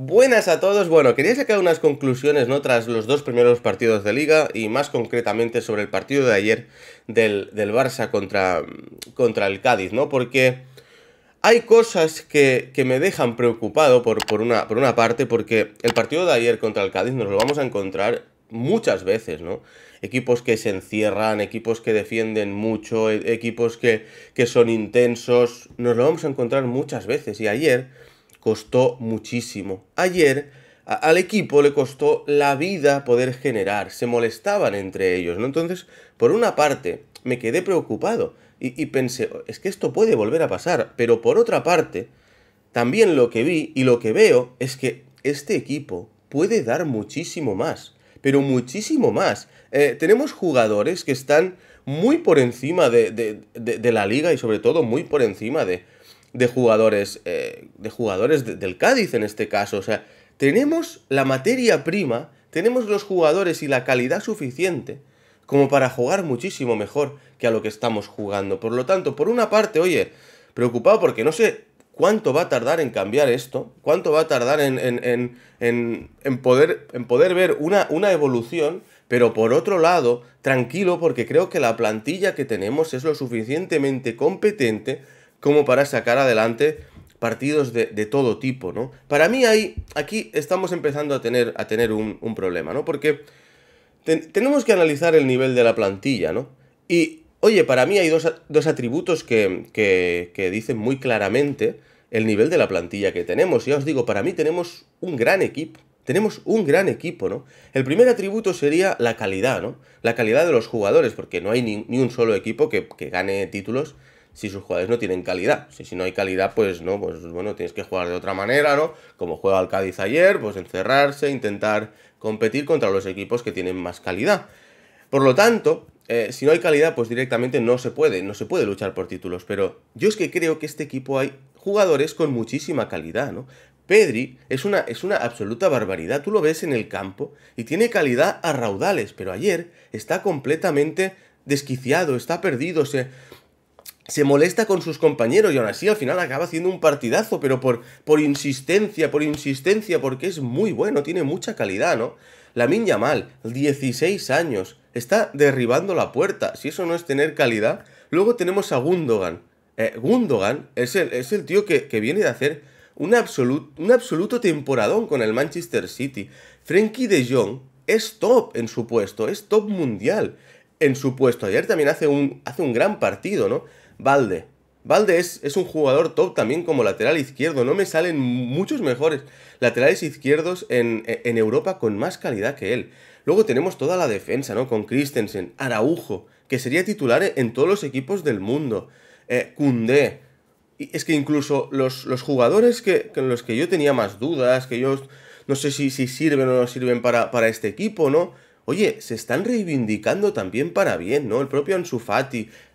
Buenas a todos, bueno, quería sacar unas conclusiones ¿no? tras los dos primeros partidos de liga y más concretamente sobre el partido de ayer del, Barça contra, contra el Cádiz, ¿no? Porque hay cosas que, que me dejan preocupado por, una, por una parte, porque el partido de ayer contra el Cádiz nos lo vamos a encontrar muchas veces, ¿no? Equipos que se encierran, equipos que defienden mucho, e-, equipos que, que son intensos, nos lo vamos a encontrar muchas veces y ayer costó muchísimo. Ayer al equipo le costó la vida poder generar, se molestaban entre ellos, ¿no? Entonces, por una parte, me quedé preocupado y, pensé, es que esto puede volver a pasar, pero por otra parte, también lo que vi y lo que veo es que este equipo puede dar muchísimo más, pero muchísimo más. Eh, tenemos jugadores que están muy por encima de, la liga y sobre todo muy por encima de eh, de jugadores, de jugadores del Cádiz en este caso. O sea, tenemos la materia prima, tenemos los jugadores y la calidad suficiente como para jugar muchísimo mejor que a lo que estamos jugando. Por lo tanto, por una parte, oye, preocupado porque no sé cuánto va a tardar en cambiar esto, cuánto va a tardar en, en, en, en poder, ver una, una evolución, pero por otro lado, tranquilo porque creo que la plantilla que tenemos es lo suficientemente competente como para sacar adelante partidos de, todo tipo, ¿no? Para mí hay aquí estamos empezando a tener, a tener un, problema, ¿no? Porque tenemos que analizar el nivel de la plantilla, ¿no? Y, oye, para mí hay dos, atributos que, dicen muy claramente el nivel de la plantilla que tenemos. Ya os digo, para mí tenemos un gran equipo. Tenemos un gran equipo, ¿no? El primer atributo sería la calidad, ¿no? La calidad de los jugadores, porque no hay ni, un solo equipo que, que gane títulos si sus jugadores no tienen calidad. Si, no hay calidad, pues no, pues bueno, tienes que jugar de otra manera, ¿no? Como juega el Cádiz ayer, pues encerrarse, intentar competir contra los equipos que tienen más calidad. Por lo tanto, eh, si no hay calidad, pues directamente no se puede, no se puede luchar por títulos. Pero yo es que creo que este equipo hay jugadores con muchísima calidad, ¿no? Pedri es una, es una absoluta barbaridad, tú lo ves en el campo y tiene calidad a raudales, pero ayer está completamente desquiciado, está perdido, se, se molesta con sus compañeros y aún así al final acaba haciendo un partidazo, pero por, por insistencia, por insistencia, porque es muy bueno, tiene mucha calidad, ¿no? La Lamin Mal, 16 años, está derribando la puerta, si eso no es tener calidad. Luego tenemos a Gundogan. Eh, Gundogan es el, tío que, viene de hacer un, absoluto un absoluto temporadón con el Manchester City. Frenkie de Jong es top en su puesto, es top mundial en su puesto. Ayer también hace un, hace un gran partido, ¿no? Valde. Valde es, un jugador top también como lateral izquierdo. No me salen muchos mejores laterales izquierdos en, Europa con más calidad que él. Luego tenemos toda la defensa, ¿no? Con Christensen, Araujo, que sería titular en todos los equipos del mundo. Eh, es que incluso los, los jugadores que, con los que yo tenía más dudas, que yo no sé si, si sirven o no sirven para, para este equipo, ¿no? Oye, se están reivindicando también para bien, ¿no? El propio Ansu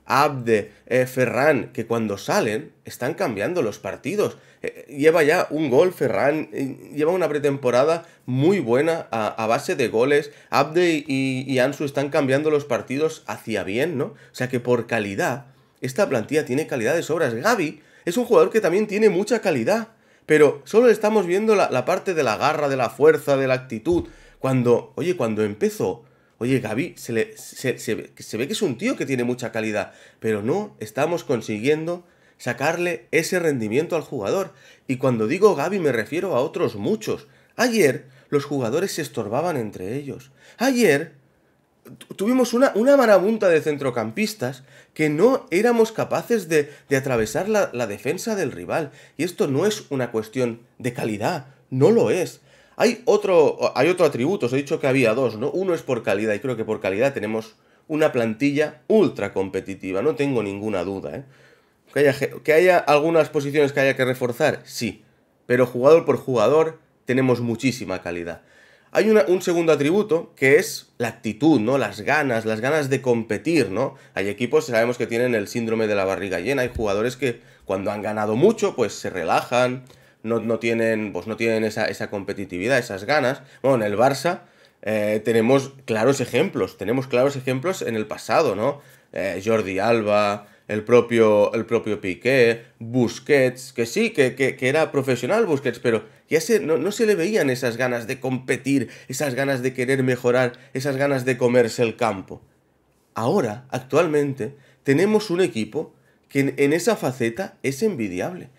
Abde, eh, Ferran, que cuando salen están cambiando los partidos. Eh, lleva ya un gol Ferran, eh, lleva una pretemporada muy buena a, base de goles. Abde y, Ansu están cambiando los partidos hacia bien, ¿no? O sea que por calidad, esta plantilla tiene calidad de sobras. Gaby es un jugador que también tiene mucha calidad, pero solo estamos viendo la parte de la garra, de la fuerza, de la actitud. Cuando, oye, cuando empezó Oye, Gaby, se, se, ve que es un tío que tiene mucha calidad, pero no estamos consiguiendo sacarle ese rendimiento al jugador. Y cuando digo Gaby me refiero a otros muchos. Ayer los jugadores se estorbaban entre ellos. Ayer tuvimos una, una marabunta de centrocampistas que no éramos capaces de, atravesar la, la defensa del rival. Y esto no es una cuestión de calidad, no lo es. Hay otro, hay otro atributo, os he dicho que había dos, ¿no? Uno es por calidad, y creo que por calidad tenemos una plantilla ultra competitiva, no tengo ninguna duda, ¿eh? Que haya, algunas posiciones que haya que reforzar, sí, pero jugador por jugador tenemos muchísima calidad. Hay un segundo atributo que es la actitud, ¿no? Las ganas, las ganas de competir, ¿no? Hay equipos, sabemos que tienen el síndrome de la barriga llena, hay jugadores que cuando han ganado mucho, pues se relajan, no, tienen, pues no tienen esa, competitividad, esas ganas. Bueno, en el Barça eh, tenemos claros ejemplos, tenemos claros ejemplos en el pasado, ¿no? Eh, Jordi Alba, el propio, el propio Piqué, Busquets, que sí, que, era profesional Busquets, pero ya no, se le veían esas ganas de competir, esas ganas de querer mejorar, esas ganas de comerse el campo. Ahora, actualmente, tenemos un equipo que en esa faceta es envidiable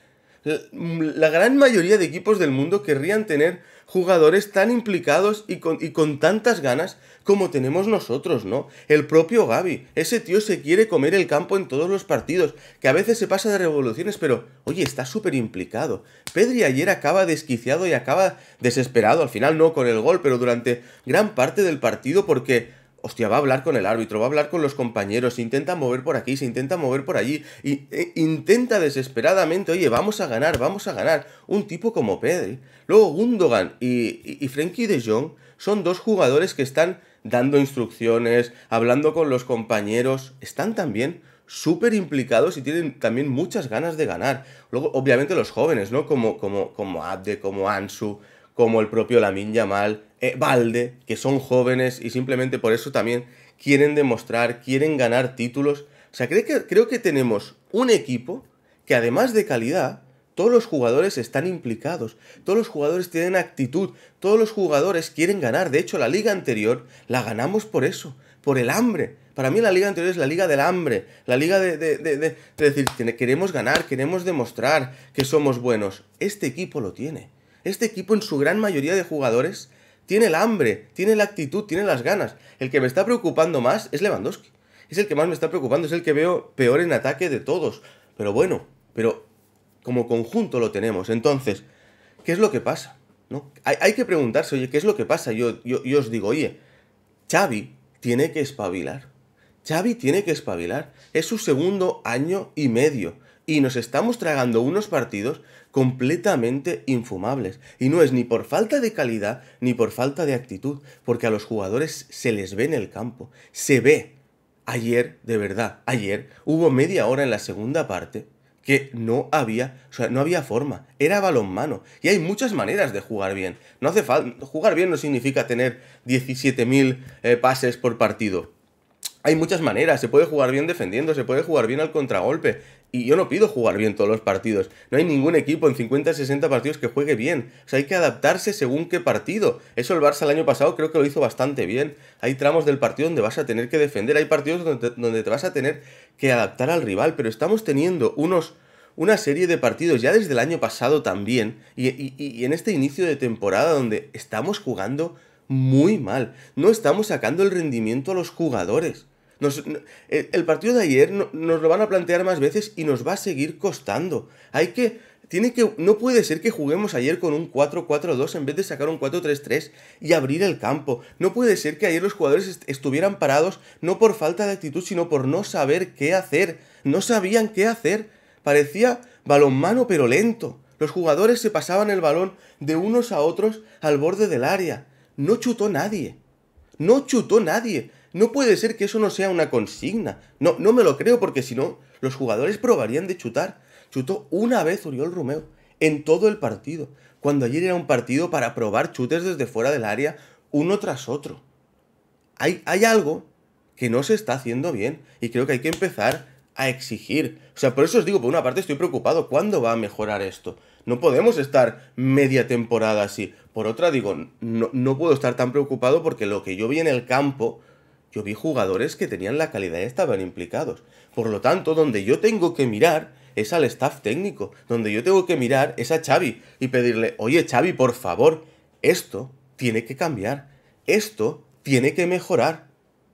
la gran mayoría de equipos del mundo querrían tener jugadores tan implicados y con, tantas ganas como tenemos nosotros, ¿no? El propio Gaby, ese tío se quiere comer el campo en todos los partidos, que a veces se pasa de revoluciones, pero oye, está súper implicado. Pedri ayer acaba desquiciado y acaba desesperado, al final no con el gol, pero durante gran parte del partido porque hostia, va a hablar con el árbitro, va a hablar con los compañeros, se intenta mover por aquí, se intenta mover por allí, y, e, intenta desesperadamente, oye, vamos a ganar, vamos a ganar. Un tipo como Pedri. Luego Gundogan y, y, Frenkie de Jong son dos jugadores que están dando instrucciones, hablando con los compañeros, están también súper implicados y tienen también muchas ganas de ganar. Luego, obviamente, los jóvenes, ¿no? Como, como, como Abde, como Ansu, como el propio Lamin Yamal, Valde, eh, que son jóvenes y simplemente por eso también quieren demostrar, quieren ganar títulos. O sea, creo que, tenemos un equipo que además de calidad, todos los jugadores están implicados, todos los jugadores tienen actitud, todos los jugadores quieren ganar. De hecho, la liga anterior la ganamos por eso, por el hambre. Para mí la liga anterior es la liga del hambre, la liga de, de, de, decir, queremos ganar, queremos demostrar que somos buenos. Este equipo lo tiene. Este equipo en su gran mayoría de jugadores tiene el hambre, tiene la actitud, tiene las ganas. El que me está preocupando más es Lewandowski. Es el que más me está preocupando, es el que veo peor en ataque de todos. Pero bueno, pero como conjunto lo tenemos. Entonces, ¿qué es lo que pasa? ¿No? Hay, que preguntarse, oye, ¿qué es lo que pasa? Yo, yo, yo os digo, oye, Xavi tiene que espabilar. Xavi tiene que espabilar. Es su segundo año y medio y nos estamos tragando unos partidos completamente infumables. Y no es ni por falta de calidad ni por falta de actitud, porque a los jugadores se les ve en el campo, se ve. Ayer, de verdad, ayer hubo media hora en la segunda parte que no había, no había forma, era balonmano. Y hay muchas maneras de jugar bien. No hace falta jugar bien no significa tener 17.000 eh, pases por partido hay muchas maneras, se puede jugar bien defendiendo, se puede jugar bien al contragolpe. Y yo no pido jugar bien todos los partidos. No hay ningún equipo en 50-60 partidos que juegue bien. O sea, hay que adaptarse según qué partido. Eso el Barça el año pasado creo que lo hizo bastante bien. Hay tramos del partido donde vas a tener que defender, hay partidos donde te, vas a tener que adaptar al rival. Pero estamos teniendo unos, una serie de partidos ya desde el año pasado también. y en este inicio de temporada donde estamos jugando muy mal. No estamos sacando el rendimiento a los jugadores. Eh, el partido de ayer nos lo van a plantear más veces y nos va a seguir costando. Hay que tiene que, no puede ser que juguemos ayer con un 4-4-2 en vez de sacar un 4-3-3 y abrir el campo. No puede ser que ayer los jugadores estuvieran parados no por falta de actitud, sino por no saber qué hacer. No sabían qué hacer. Parecía balonmano pero lento. Los jugadores se pasaban el balón de unos a otros al borde del área. No chutó nadie. No chutó nadie. No puede ser que eso no sea una consigna. No, no me lo creo porque si no, los jugadores probarían de chutar. Chutó una vez Oriol Romeo en todo el partido, cuando ayer era un partido para probar chutes desde fuera del área uno tras otro. Hay, hay algo que no se está haciendo bien y creo que hay que empezar a exigir. O sea, por eso os digo, por una parte estoy preocupado, ¿cuándo va a mejorar esto? No podemos estar media temporada así. Por otra digo, no puedo estar tan preocupado porque lo que yo vi en el campo yo vi jugadores que tenían la calidad y estaban implicados. Por lo tanto, donde yo tengo que mirar es al staff técnico, donde yo tengo que mirar es a Xavi y pedirle, oye Xavi, por favor, esto tiene que cambiar, esto tiene que mejorar,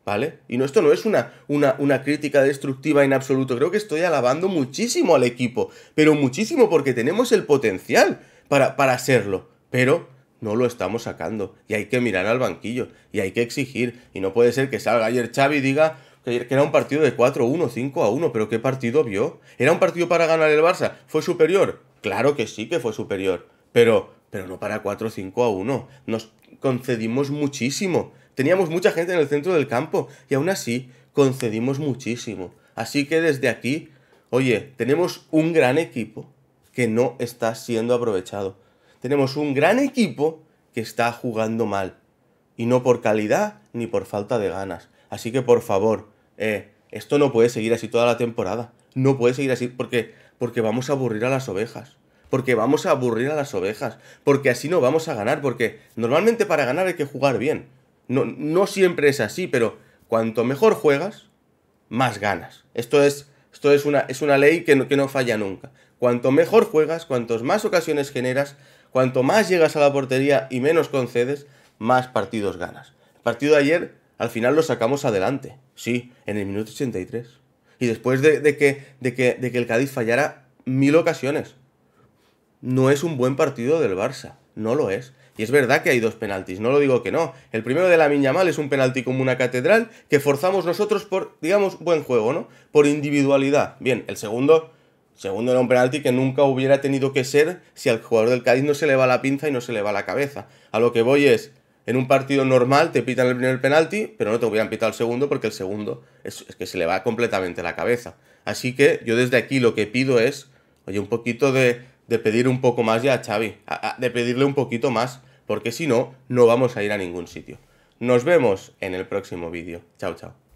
¿vale? Y esto no es una, una, crítica destructiva en absoluto, creo que estoy alabando muchísimo al equipo, pero muchísimo porque tenemos el potencial para, para serlo, pero no lo estamos sacando. Y hay que mirar al banquillo. Y hay que exigir. Y no puede ser que salga ayer Xavi y diga que era un partido de 4-1, 5-1. Pero ¿qué partido vio? ¿Era un partido para ganar el Barça? ¿Fue superior? Claro que sí que fue superior. Pero, pero no para 4-5-1. Nos concedimos muchísimo. Teníamos mucha gente en el centro del campo. Y aún así, concedimos muchísimo. Así que desde aquí, oye, tenemos un gran equipo que no está siendo aprovechado tenemos un gran equipo que está jugando mal. Y no por calidad ni por falta de ganas. Así que por favor, eh, esto no puede seguir así toda la temporada. No puede seguir así porque, porque vamos a aburrir a las ovejas. Porque vamos a aburrir a las ovejas. Porque así no vamos a ganar. Porque normalmente para ganar hay que jugar bien. No, no siempre es así, pero cuanto mejor juegas, más ganas. Esto es, esto es, una, es una ley que que no falla nunca. Cuanto mejor juegas, cuantas más ocasiones generas, Cuanto más llegas a la portería y menos concedes, más partidos ganas. El partido de ayer, al final lo sacamos adelante. Sí, en el minuto 83. Y después de, que, de, que, de que el Cádiz fallara mil ocasiones. No es un buen partido del Barça. No lo es. Y es verdad que hay dos penaltis, no lo digo que no. El primero de la mal es un penalti como una catedral que forzamos nosotros por, digamos, buen juego, ¿no? Por individualidad. Bien, el segundo Segundo era un penalti que nunca hubiera tenido que ser si al jugador del Cádiz no se le va la pinza y no se le va la cabeza. A lo que voy es, en un partido normal te pitan el primer penalti, pero no te hubieran pitado el segundo porque el segundo es, que se le va completamente la cabeza. Así que yo desde aquí lo que pido es, oye, un poquito de, pedir un poco más ya a Xavi, de pedirle un poquito más, porque si no, no vamos a ir a ningún sitio. Nos vemos en el próximo vídeo. Chao, chao.